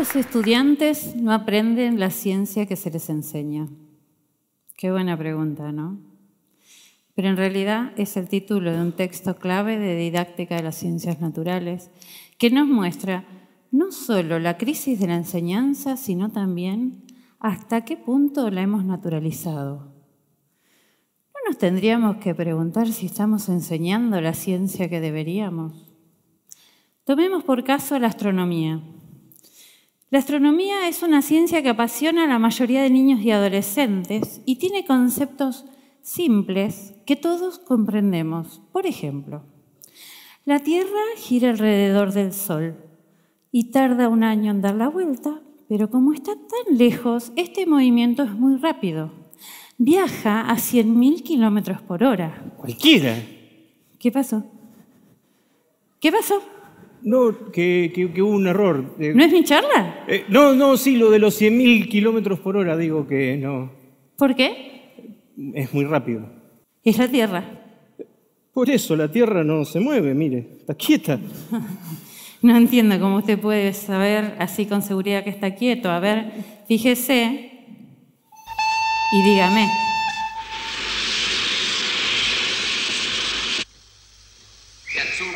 los estudiantes no aprenden la ciencia que se les enseña? Qué buena pregunta, ¿no? Pero en realidad es el título de un texto clave de didáctica de las ciencias naturales que nos muestra no solo la crisis de la enseñanza, sino también hasta qué punto la hemos naturalizado. ¿No nos tendríamos que preguntar si estamos enseñando la ciencia que deberíamos? Tomemos por caso la astronomía. La astronomía es una ciencia que apasiona a la mayoría de niños y adolescentes y tiene conceptos simples que todos comprendemos. Por ejemplo, la Tierra gira alrededor del Sol y tarda un año en dar la vuelta, pero como está tan lejos, este movimiento es muy rápido. Viaja a 100.000 kilómetros por hora. Cualquiera. ¿Qué pasó? ¿Qué pasó? No, que, que, hubo un error. Eh. ¿No es mi charla? Eh, no, no, sí, lo de los 100.000 kilómetros por hora, digo que no. ¿Por qué? Es muy rápido. Es la Tierra. Por eso, la Tierra no se mueve, mire, está quieta. no entiendo cómo usted puede saber así con seguridad que está quieto. A ver, fíjese y dígame.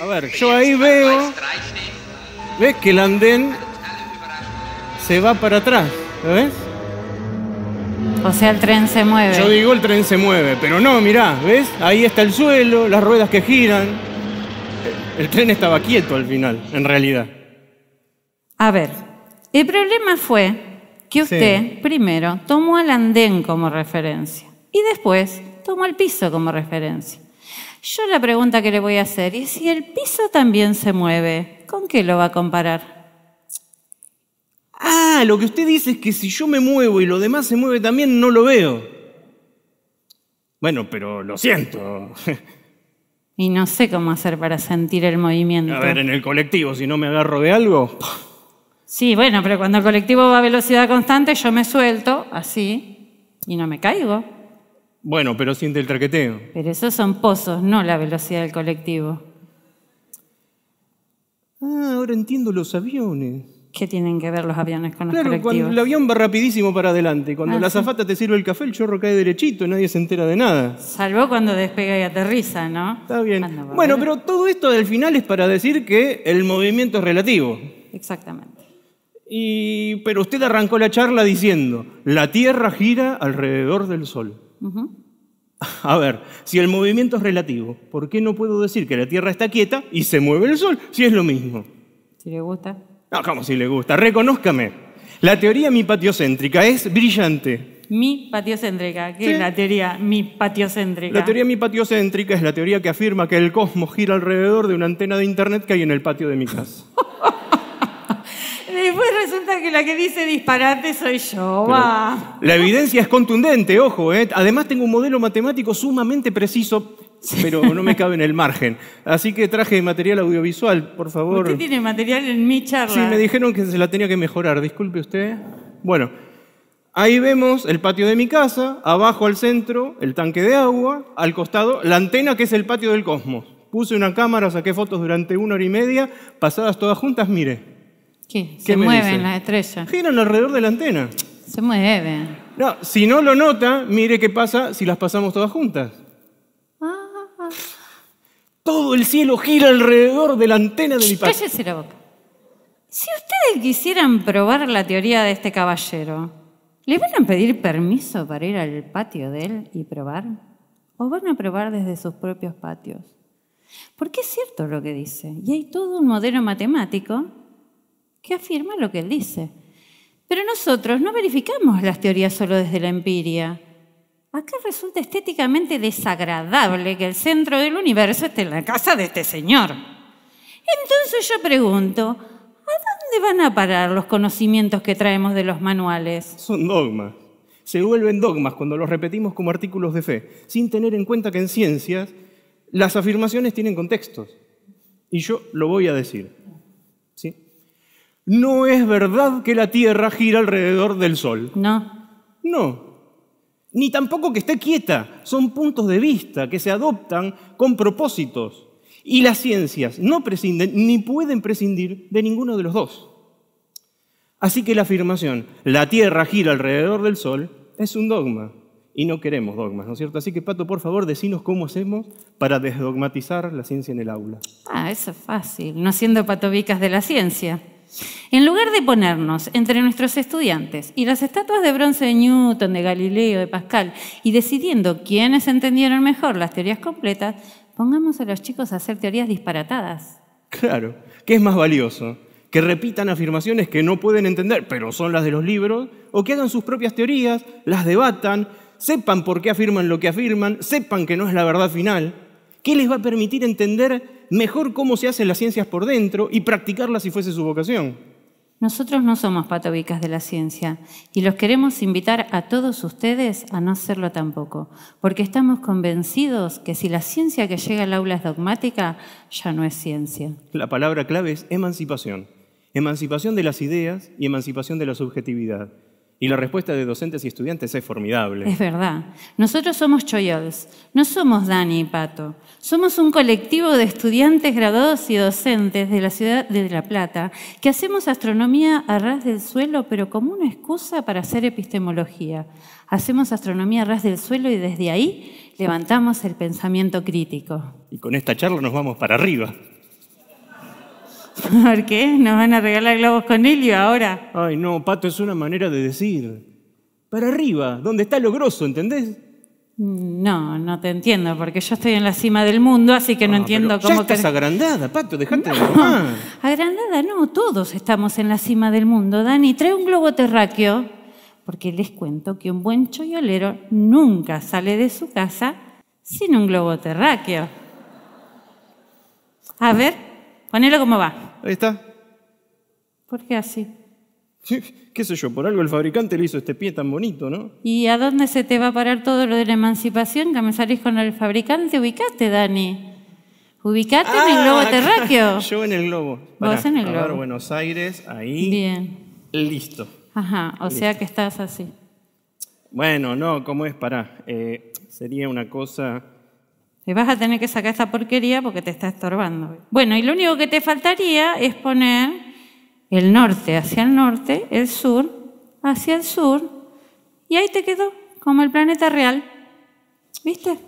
A ver, yo ahí veo. ¿Ves que el andén se va para atrás? ¿Lo ves? O sea, el tren se mueve. Yo digo el tren se mueve, pero no, mirá, ¿ves? Ahí está el suelo, las ruedas que giran. El tren estaba quieto al final, en realidad. A ver, el problema fue que usted primero tomó al andén como referencia y después tomó al piso como referencia. Yo la pregunta que le voy a hacer, ¿y si el piso también se mueve? ¿Con qué lo va a comparar? Ah, lo que usted dice es que si yo me muevo y lo demás se mueve también, no lo veo. Bueno, pero lo siento. Y no sé cómo hacer para sentir el movimiento. A ver, en el colectivo, si no me agarro de algo. Sí, bueno, pero cuando el colectivo va a velocidad constante, yo me suelto así y no me caigo. Bueno, pero siente el traqueteo. Pero esos son pozos, no la velocidad del colectivo. Ah, ahora entiendo los aviones. ¿Qué tienen que ver los aviones con los colectivos? Claro, el avión va rapidísimo para adelante. Cuando ah, la azafata te sirve el café, el chorro cae derechito y nadie se entera de nada. Salvo cuando despega y aterriza, ¿no? Está bien. Ah, bueno, pero todo esto del final es para decir que el movimiento es relativo. Exactamente. Y, pero usted arrancó la charla diciendo, la Tierra gira alrededor del Sol. A ver, si el movimiento es relativo, ¿por qué no puedo decir que la Tierra está quieta y se mueve el Sol si es lo mismo? Si le gusta. No, ¿cómo si le gusta? Reconózcame. La teoría mi patiocéntrica es brillante. Mi patiocéntrica, ¿qué es la teoría mi patiocéntrica? La teoría mi patiocéntrica es la teoría que afirma que el cosmos gira alrededor de una antena de internet que hay en el patio de mi casa. que, la que dice disparate soy yo, La evidencia es contundente, ojo. Eh. Además tengo un modelo matemático sumamente preciso, pero no me cabe en el margen. Así que traje material audiovisual, por favor. ¿Usted tiene material en mi charla? Sí, me dijeron que se la tenía que mejorar. Disculpe usted. Bueno, Ahí vemos el patio de mi casa, abajo al centro el tanque de agua, al costado la antena que es el patio del cosmos. Puse una cámara, saqué fotos durante una hora y media, pasadas todas juntas, mire, ¿Qué? se mueven las estrellas. Giran alrededor de la antena. Se mueven. No, si no lo nota, mire qué pasa si las pasamos todas juntas. Ah. Todo el cielo gira alrededor de la antena de mi padre. Cállese la boca. Si ustedes quisieran probar la teoría de este caballero, ¿le van a pedir permiso para ir al patio de él y probar? ¿O van a probar desde sus propios patios? Porque es cierto lo que dice, y hay todo un modelo matemático que afirma lo que él dice. Pero nosotros no verificamos las teorías solo desde la empiria. Acá resulta estéticamente desagradable que el centro del universo esté en la casa de este señor. Entonces yo pregunto, ¿a dónde van a parar los conocimientos que traemos de los manuales? Son dogmas. Se vuelven dogmas cuando los repetimos como artículos de fe, sin tener en cuenta que en ciencias las afirmaciones tienen contextos. Y yo lo voy a decir. ¿Sí? No es verdad que la Tierra gira alrededor del Sol. No. No. Ni tampoco que esté quieta. Son puntos de vista que se adoptan con propósitos. Y las ciencias no prescinden ni pueden prescindir de ninguno de los dos. Así que la afirmación, la Tierra gira alrededor del Sol, es un dogma. Y no queremos dogmas, ¿no es cierto? Así que, Pato, por favor, decinos cómo hacemos para desdogmatizar la ciencia en el aula. Ah, eso es fácil, no siendo patovicas de la ciencia. En lugar de ponernos entre nuestros estudiantes y las estatuas de bronce de Newton, de Galileo, de Pascal, y decidiendo quiénes entendieron mejor las teorías completas, pongamos a los chicos a hacer teorías disparatadas. Claro, ¿qué es más valioso? Que repitan afirmaciones que no pueden entender, pero son las de los libros, o que hagan sus propias teorías, las debatan, sepan por qué afirman lo que afirman, sepan que no es la verdad final. ¿Qué les va a permitir entender mejor cómo se hacen las ciencias por dentro y practicarlas si fuese su vocación. Nosotros no somos patobicas de la ciencia y los queremos invitar a todos ustedes a no hacerlo tampoco, porque estamos convencidos que si la ciencia que llega al aula es dogmática, ya no es ciencia. La palabra clave es emancipación. Emancipación de las ideas y emancipación de la subjetividad. Y la respuesta de docentes y estudiantes es formidable. Es verdad. Nosotros somos Choyols, no somos Dani y Pato. Somos un colectivo de estudiantes graduados y docentes de la ciudad de La Plata que hacemos astronomía a ras del suelo, pero como una excusa para hacer epistemología. Hacemos astronomía a ras del suelo y desde ahí levantamos el pensamiento crítico. Y con esta charla nos vamos para arriba. ¿Por qué? ¿Nos van a regalar globos con helio ahora? Ay, no, Pato, es una manera de decir. Para arriba, donde está lo grosso, ¿entendés? Mm, no, no te entiendo, porque yo estoy en la cima del mundo, así que no ah, entiendo cómo. Ya estás agrandada, Pato, dejate de Agrandada no, todos estamos en la cima del mundo. Dani, trae un globo terráqueo, porque les cuento que un buen choyolero nunca sale de su casa sin un globo terráqueo. A ver. Ponelo como va. Ahí está. ¿Por qué así? ¿Qué sé yo? Por algo el fabricante le hizo este pie tan bonito, ¿no? ¿Y a dónde se te va a parar todo lo de la emancipación? Que me salís con el fabricante. Ubicate, Dani. Ubicate en el globo ah, terráqueo. Yo en el globo. Vos en el globo. Buenos Aires, ahí. Bien. Listo. Ajá, o sea que estás así. Bueno, no, ¿cómo es? Pará. Eh, sería una cosa y vas a tener que sacar esta porquería porque te está estorbando. Bueno, y lo único que te faltaría es poner el norte hacia el norte, el sur hacia el sur, y ahí te quedó, como el planeta real. ¿Viste?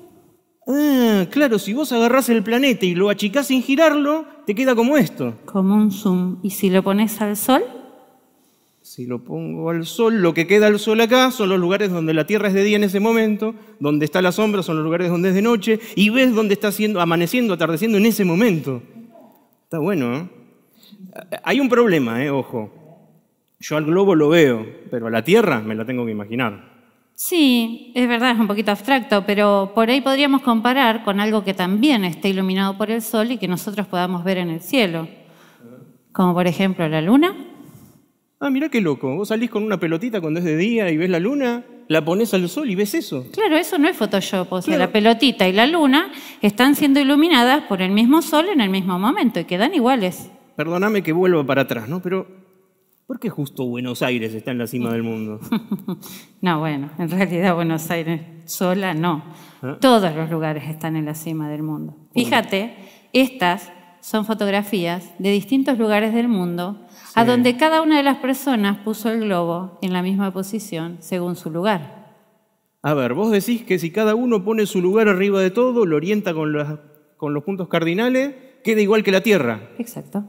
Ah, claro, si vos agarrás el planeta y lo achicás sin girarlo, te queda como esto. Como un zoom. ¿Y si lo pones al sol? si lo pongo al sol, lo que queda al sol acá son los lugares donde la tierra es de día en ese momento, donde está la sombra son los lugares donde es de noche, y ves dónde está siendo, amaneciendo, atardeciendo en ese momento. Está bueno, ¿eh? Hay un problema, ¿eh? ojo. Yo al globo lo veo, pero a la tierra me la tengo que imaginar. Sí, es verdad, es un poquito abstracto, pero por ahí podríamos comparar con algo que también esté iluminado por el sol y que nosotros podamos ver en el cielo, como por ejemplo la luna Ah, mirá qué loco. Vos salís con una pelotita cuando es de día y ves la luna, la pones al sol y ves eso. Claro, eso no es Photoshop. O sea, la pelotita y la luna están siendo iluminadas por el mismo sol en el mismo momento y quedan iguales. Perdóname que vuelva para atrás, ¿no? Pero, ¿por qué justo Buenos Aires está en la cima del mundo? no, bueno, en realidad Buenos Aires sola no. ¿Ah? Todos los lugares están en la cima del mundo. Fíjate, estas son fotografías de distintos lugares del mundo, a donde cada una de las personas puso el globo en la misma posición según su lugar. A ver, vos decís que si cada uno pone su lugar arriba de todo, lo orienta con, los, con los puntos cardinales, queda igual que la Tierra. Exacto.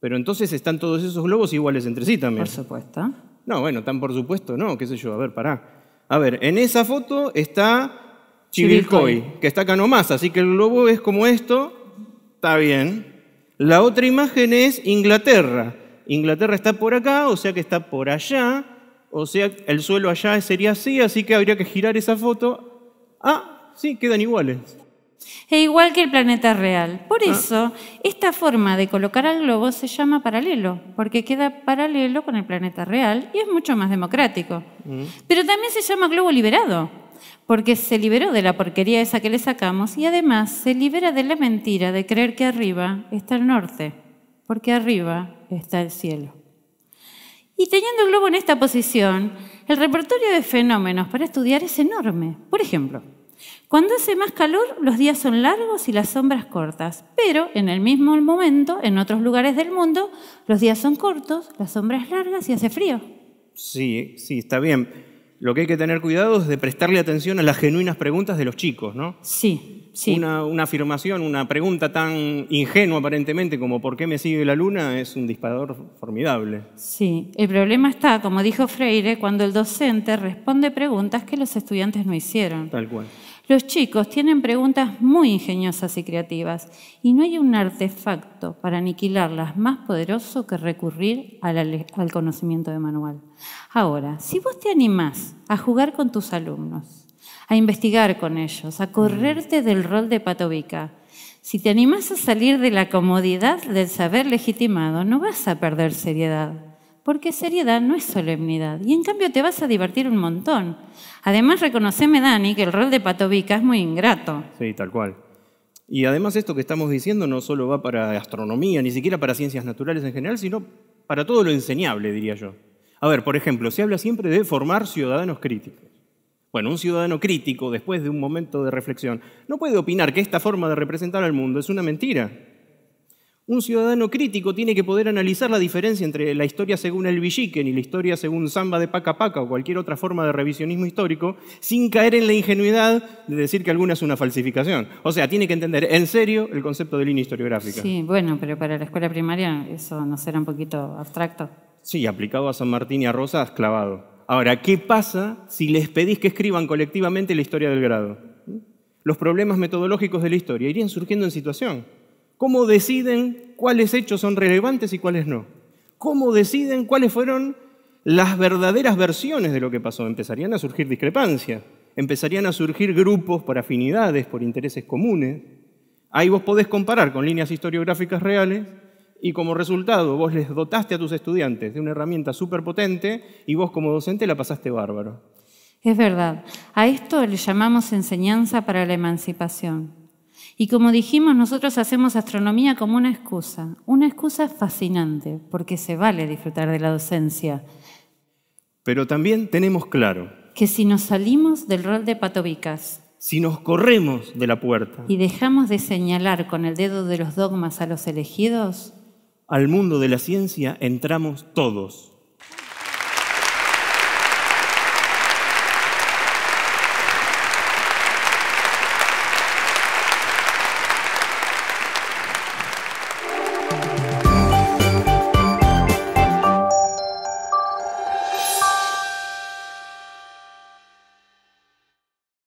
Pero entonces están todos esos globos iguales entre sí también. Por supuesto. No, bueno, tan por supuesto, no, qué sé yo, a ver, pará. A ver, en esa foto está Chivilcoy, que está acá nomás, así que el globo es como esto, Está bien. La otra imagen es Inglaterra. Inglaterra está por acá, o sea que está por allá, o sea, el suelo allá sería así, así que habría que girar esa foto. Ah, sí, quedan iguales. E igual que el planeta real. Por ah. eso, esta forma de colocar al globo se llama paralelo, porque queda paralelo con el planeta real y es mucho más democrático. Mm. Pero también se llama globo liberado, porque se liberó de la porquería esa que le sacamos y además se libera de la mentira de creer que arriba está el norte, porque arriba está el cielo. Y teniendo el globo en esta posición, el repertorio de fenómenos para estudiar es enorme. Por ejemplo, cuando hace más calor, los días son largos y las sombras cortas, pero en el mismo momento, en otros lugares del mundo, los días son cortos, las sombras largas y hace frío. Sí, sí, está bien. Lo que hay que tener cuidado es de prestarle atención a las genuinas preguntas de los chicos, ¿no? Sí, sí. Una, afirmación, una pregunta tan ingenua aparentemente como ¿por qué me sigue la luna? es un disparador formidable. Sí, el problema está, como dijo Freire, cuando el docente responde preguntas que los estudiantes no hicieron. Tal cual. Los chicos tienen preguntas muy ingeniosas y creativas y no hay un artefacto para aniquilarlas más poderoso que recurrir al, conocimiento de manual. Ahora, si vos te animás a jugar con tus alumnos, a investigar con ellos, a correrte del rol de patobica, si te animás a salir de la comodidad del saber legitimado, no vas a perder seriedad porque seriedad no es solemnidad. Y en cambio te vas a divertir un montón. Además, reconoceme, Dani, que el rol de Patovica es muy ingrato. Sí, tal cual. Y además esto que estamos diciendo no solo va para astronomía, ni siquiera para ciencias naturales en general, sino para todo lo enseñable, diría yo. A ver, por ejemplo, se habla siempre de formar ciudadanos críticos. Bueno, un ciudadano crítico, después de un momento de reflexión, no puede opinar que esta forma de representar al mundo es una mentira un ciudadano crítico tiene que poder analizar la diferencia entre la historia según el Villiquen y la historia según Zamba de Paca Paca o cualquier otra forma de revisionismo histórico sin caer en la ingenuidad de decir que alguna es una falsificación. O sea, tiene que entender en serio el concepto de línea historiográfica. Sí, bueno, pero para la escuela primaria eso no será un poquito abstracto. Sí, aplicado a San Martín y a Rosas, clavado. Ahora, ¿qué pasa si les pedís que escriban colectivamente la historia del grado? ¿Mm? Los problemas metodológicos de la historia irían surgiendo en situación. ¿Cómo deciden cuáles hechos son relevantes y cuáles no? ¿Cómo deciden cuáles fueron las verdaderas versiones de lo que pasó? Empezarían a surgir discrepancias, empezarían a surgir grupos por afinidades, por intereses comunes. Ahí vos podés comparar con líneas historiográficas reales y como resultado vos les dotaste a tus estudiantes de una herramienta súper potente y vos como docente la pasaste bárbaro. Es verdad. A esto le llamamos enseñanza para la emancipación. Y como dijimos, nosotros hacemos astronomía como una excusa, una excusa fascinante, porque se vale disfrutar de la docencia. Pero también tenemos claro que si nos salimos del rol de patobicas, si nos corremos de la puerta y dejamos de señalar con el dedo de los dogmas a los elegidos, al mundo de la ciencia entramos todos